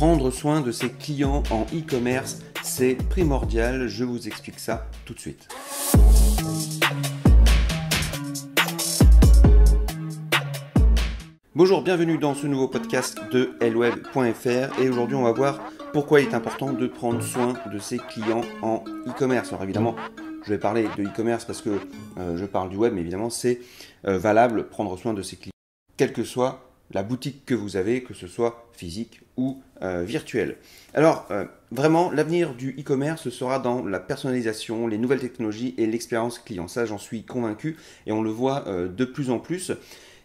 Prendre soin de ses clients en e-commerce, c'est primordial, je vous explique ça tout de suite. Bonjour, bienvenue dans ce nouveau podcast de lweb.fr et aujourd'hui on va voir pourquoi il est important de prendre soin de ses clients en e-commerce. Alors évidemment, je vais parler de e-commerce parce que euh, je parle du web, mais évidemment c'est euh, valable prendre soin de ses clients, quel que soit la boutique que vous avez, que ce soit physique ou virtuel. Euh, virtuelle. Alors, euh, vraiment, l'avenir du e-commerce sera dans la personnalisation, les nouvelles technologies et l'expérience client. Ça, j'en suis convaincu et on le voit euh, de plus en plus.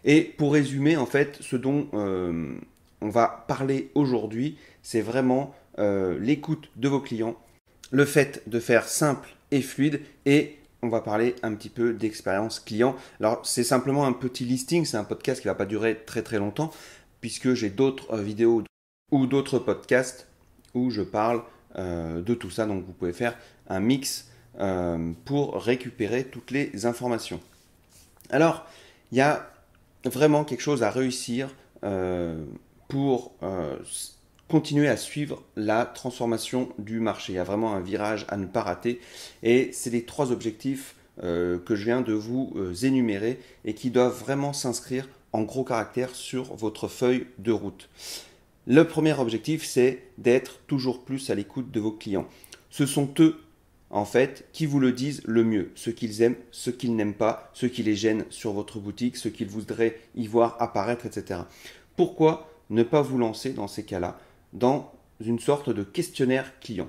Et pour résumer, en fait, ce dont on va parler aujourd'hui, c'est vraiment l'écoute de vos clients, le fait de faire simple et fluide et on va parler un petit peu d'expérience client. Alors c'est simplement un petit listing, c'est un podcast qui ne va pas durer très très longtemps, puisque j'ai d'autres euh, vidéos ou d'autres podcasts où je parle euh, de tout ça. Donc vous pouvez faire un mix euh, pour récupérer toutes les informations. Alors, il y a vraiment quelque chose à réussir pour continuer à suivre la transformation du marché. Il y a vraiment un virage à ne pas rater et c'est les trois objectifs euh, que je viens de vous euh, énumérer et qui doivent vraiment s'inscrire en gros caractères sur votre feuille de route. Le premier objectif, c'est d'être toujours plus à l'écoute de vos clients. Ce sont eux, en fait, qui vous le disent le mieux, ce qu'ils aiment, ce qu'ils n'aiment pas, ce qui les gêne sur votre boutique, ce qu'ils voudraient y voir apparaître, etc. Pourquoi ne pas vous lancer dans ces cas-là dans une sorte de questionnaire client.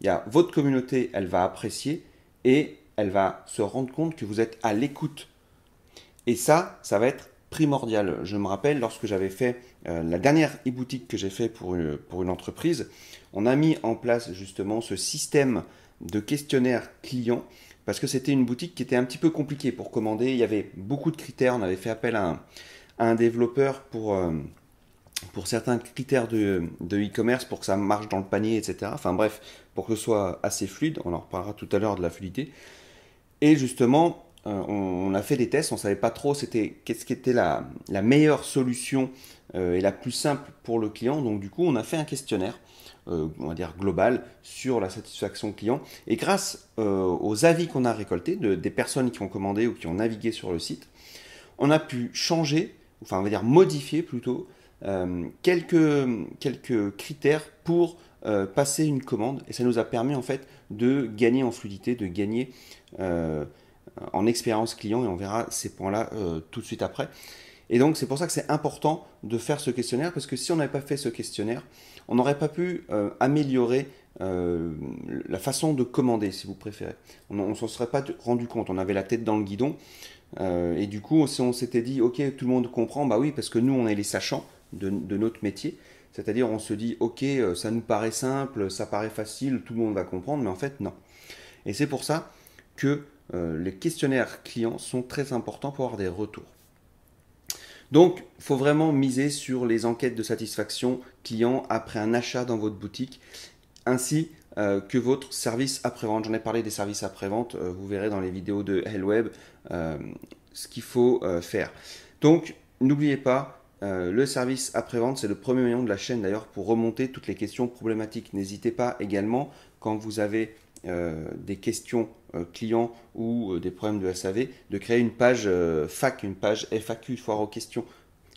Il y votre communauté, elle va apprécier et elle va se rendre compte que vous êtes à l'écoute. Et ça, ça va être primordial. Je me rappelle lorsque j'avais fait euh, la dernière e-boutique que j'ai fait pour une, entreprise, on a mis en place justement ce système de questionnaire client parce que c'était une boutique qui était un petit peu compliquée pour commander. Il y avait beaucoup de critères. On avait fait appel à un, développeur pour, euh, pour certains critères de e-commerce, pour que ça marche dans le panier, etc. Enfin bref, pour que ce soit assez fluide, on en reparlera tout à l'heure de la fluidité. Et justement, euh, on, a fait des tests, on ne savait pas trop c'était qu'est-ce qui était la, meilleure solution euh, et la plus simple pour le client. Donc du coup, on a fait un questionnaire, euh, on va dire global, sur la satisfaction client. Et grâce aux avis qu'on a récoltés de, des personnes qui ont commandé ou qui ont navigué sur le site, on a pu changer, enfin on va dire modifier plutôt, euh, quelques, quelques critères pour euh, passer une commande et ça nous a permis en fait de gagner en fluidité, de gagner euh, en expérience client et on verra ces points-là tout de suite après. Et donc c'est pour ça que c'est important de faire ce questionnaire parce que si on n'avait pas fait ce questionnaire, on n'aurait pas pu améliorer la façon de commander, si vous préférez. On ne s'en serait pas rendu compte, on avait la tête dans le guidon. et du coup, si on s'était dit, ok, tout le monde comprend, bah oui, parce que nous, on est les sachants, de, notre métier. C'est-à-dire on se dit ok, euh, ça nous paraît simple, ça paraît facile, tout le monde va comprendre, mais en fait non. Et c'est pour ça que euh, les questionnaires clients sont très importants pour avoir des retours. Donc, il faut vraiment miser sur les enquêtes de satisfaction client après un achat dans votre boutique, ainsi euh, que votre service après-vente. J'en ai parlé des services après-vente, vous verrez dans les vidéos de Hellweb ce qu'il faut faire. Donc, n'oubliez pas, euh, le service après-vente, c'est le premier moyen de la chaîne d'ailleurs pour remonter toutes les questions problématiques. N'hésitez pas également quand vous avez euh, des questions euh, clients ou des problèmes de SAV de créer une page FAQ, une page FAQ, foire aux questions.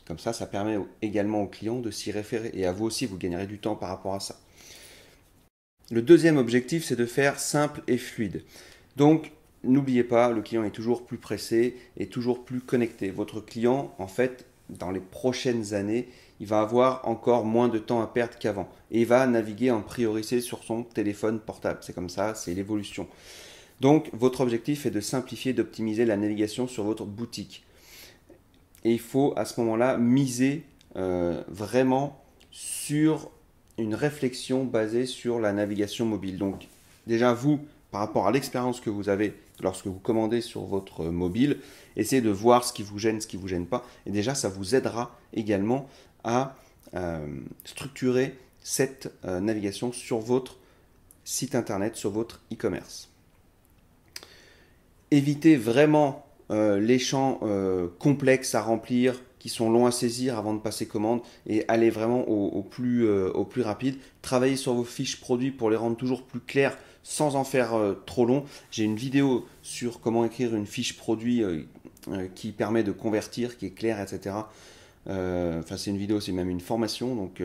Comme ça, ça permet également aux clients de s'y référer et à vous aussi, vous gagnerez du temps par rapport à ça. Le deuxième objectif, c'est de faire simple et fluide. Donc, n'oubliez pas, le client est toujours plus pressé et toujours plus connecté. Votre client, en fait, dans les prochaines années, il va avoir encore moins de temps à perdre qu'avant. Et il va naviguer en priorité sur son téléphone portable. C'est comme ça, c'est l'évolution. Donc votre objectif est de simplifier, d'optimiser la navigation sur votre boutique. Et il faut à ce moment-là miser euh, vraiment sur une réflexion basée sur la navigation mobile. Donc déjà vous, par rapport à l'expérience que vous avez lorsque vous commandez sur votre mobile, essayez de voir ce qui vous gêne, ce qui vous gêne pas. Et déjà, ça vous aidera également à euh, structurer cette euh, navigation sur votre site internet, sur votre e-commerce. Évitez vraiment euh, les champs complexes à remplir, qui sont longs à saisir avant de passer commande et aller vraiment au, plus, euh, au plus rapide. Travaillez sur vos fiches produits pour les rendre toujours plus claires sans en faire euh, trop long. J'ai une vidéo sur comment écrire une fiche produit euh, qui permet de convertir, qui est claire, etc. Enfin, c'est une vidéo, c'est même une formation. Donc,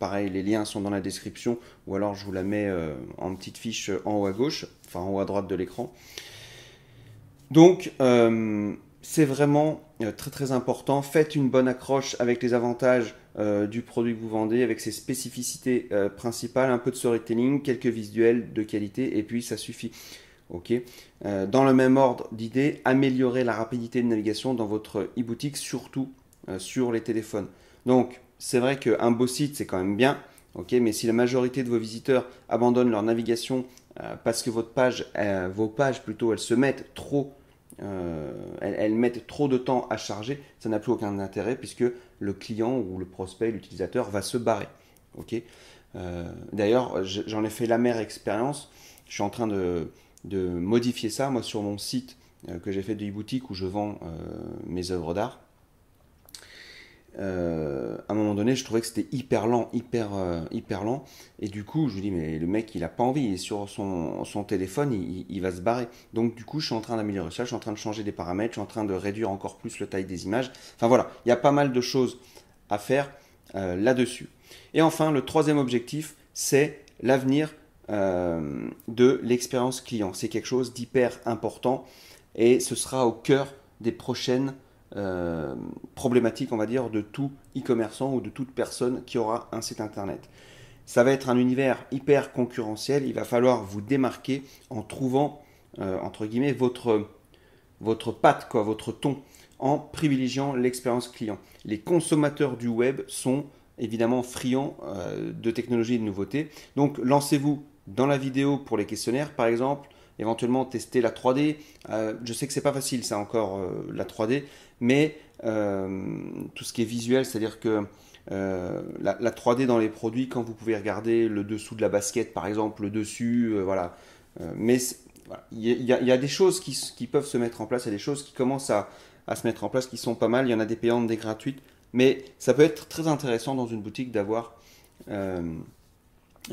pareil, les liens sont dans la description ou alors je vous la mets en petite fiche en haut à gauche, enfin en haut à droite de l'écran. Donc, euh, c'est vraiment euh, très très important. Faites une bonne accroche avec les avantages euh, du produit que vous vendez, avec ses spécificités euh, principales, un peu de storytelling, quelques visuels de qualité, et puis ça suffit. Ok. dans le même ordre d'idées, améliorez la rapidité de navigation dans votre e-boutique, surtout sur les téléphones. Donc, c'est vrai qu'un beau site, c'est quand même bien, ok, mais si la majorité de vos visiteurs abandonnent leur navigation parce que votre page, vos pages plutôt, elles se mettent trop euh, elles, mettent trop de temps à charger, ça n'a plus aucun intérêt puisque le client ou le prospect, l'utilisateur va se barrer. Euh, d'ailleurs, j'en ai fait l'amère expérience. Je suis en train de, de, modifier ça, moi, sur mon site euh, que j'ai fait de e-boutique où je vends mes œuvres d'art. Euh, à un moment donné, je trouvais que c'était hyper lent, hyper, euh, hyper lent. Et du coup, je vous dis, mais le mec, il a pas envie. Il est sur son, téléphone, il, va se barrer. Donc, du coup, je suis en train d'améliorer ça. Je suis en train de changer des paramètres. Je suis en train de réduire encore plus le taille des images. Enfin, voilà. Il y a pas mal de choses à faire euh, là-dessus. Et enfin, le troisième objectif, c'est l'avenir de l'expérience client. C'est quelque chose d'hyper important et ce sera au cœur des prochaines euh, problématique, on va dire, de tout e-commerçant ou de toute personne qui aura un site internet. Ça va être un univers hyper concurrentiel. Il va falloir vous démarquer en trouvant, euh, entre guillemets, votre, votre patte, quoi, votre ton, en privilégiant l'expérience client. Les consommateurs du web sont évidemment friands euh, de technologies et de nouveautés. Donc lancez-vous dans la vidéo pour les questionnaires, par exemple, éventuellement tester la 3D. Euh, je sais que c'est pas facile ça encore euh, la 3D, mais euh, tout ce qui est visuel, c'est-à-dire que la, 3D dans les produits, quand vous pouvez regarder le dessous de la basket par exemple, le dessus, voilà. mais il y, a, des choses qui, peuvent se mettre en place, il y a des choses qui commencent à, se mettre en place qui sont pas mal. Il y en a des payantes, des gratuites, mais ça peut être très intéressant dans une boutique d'avoir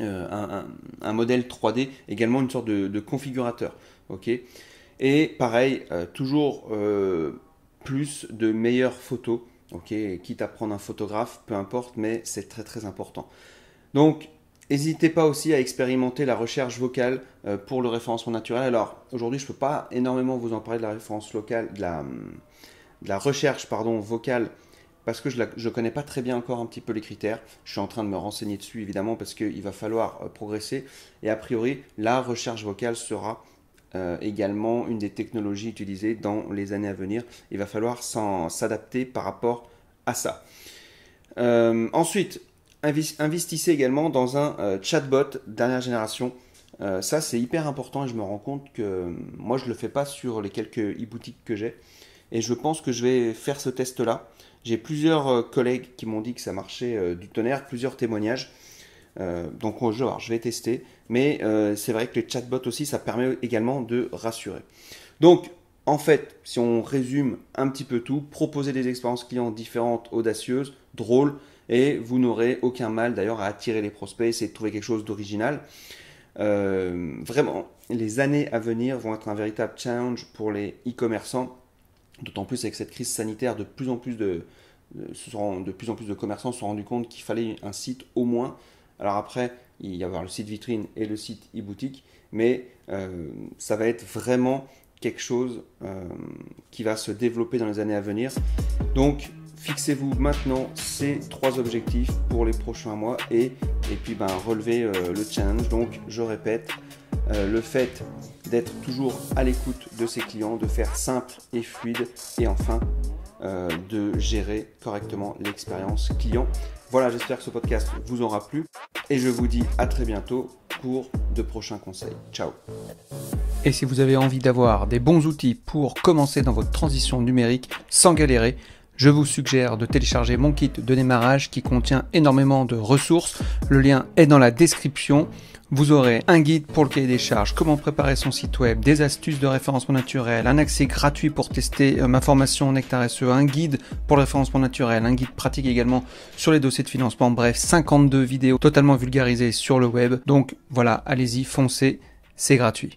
euh, un, modèle 3D, également une sorte de, configurateur. et pareil, euh, toujours euh, plus de meilleures photos. Quitte à prendre un photographe, peu importe, mais c'est très très important. Donc, n'hésitez pas aussi à expérimenter la recherche vocale pour le référencement naturel. Alors, aujourd'hui, je ne peux pas énormément vous en parler de la référence locale, la recherche pardon, vocale parce que je ne connais pas très bien encore un petit peu les critères. Je suis en train de me renseigner dessus, évidemment, parce qu'il va falloir euh, progresser. Et a priori, la recherche vocale sera euh, également une des technologies utilisées dans les années à venir. Il va falloir s'adapter par rapport à ça. Euh, ensuite, investissez également dans un chatbot dernière génération. ça, c'est hyper important et je me rends compte que moi, je ne le fais pas sur les quelques e-boutiques que j'ai. Et je pense que je vais faire ce test-là. J'ai plusieurs euh, collègues qui m'ont dit que ça marchait euh, du tonnerre, plusieurs témoignages. Euh, donc je, je vais tester, mais c'est vrai que les chatbots aussi, ça permet également de rassurer. Donc en fait, si on résume un petit peu tout, proposer des expériences clients différentes, audacieuses, drôles, et vous n'aurez aucun mal d'ailleurs à attirer les prospects, essayer de trouver quelque chose d'original. vraiment, les années à venir vont être un véritable challenge pour les e-commerçants D'autant plus avec cette crise sanitaire, de plus en plus de, de, plus en plus de commerçants se sont rendus compte qu'il fallait un site au moins. Alors après, il y avoir le site vitrine et le site e-boutique, mais euh, ça va être vraiment quelque chose euh, qui va se développer dans les années à venir. Donc fixez-vous maintenant ces trois objectifs pour les prochains mois et, et puis ben, relevez euh, le challenge. Donc je répète, le fait d'être toujours à l'écoute de ses clients, de faire simple et fluide et enfin euh, de gérer correctement l'expérience client. Voilà, j'espère que ce podcast vous aura plu et je vous dis à très bientôt pour de prochains conseils. Ciao Et si vous avez envie d'avoir des bons outils pour commencer dans votre transition numérique sans galérer, je vous suggère de télécharger mon kit de démarrage qui contient énormément de ressources. Le lien est dans la description. Vous aurez un guide pour le cahier des charges, comment préparer son site web, des astuces de référencement naturel, un accès gratuit pour tester euh, ma formation Nectar SE, un guide pour le référencement naturel, un guide pratique également sur les dossiers de financement. Bref, 52 vidéos totalement vulgarisées sur le web. Donc voilà, allez-y, foncez, c'est gratuit.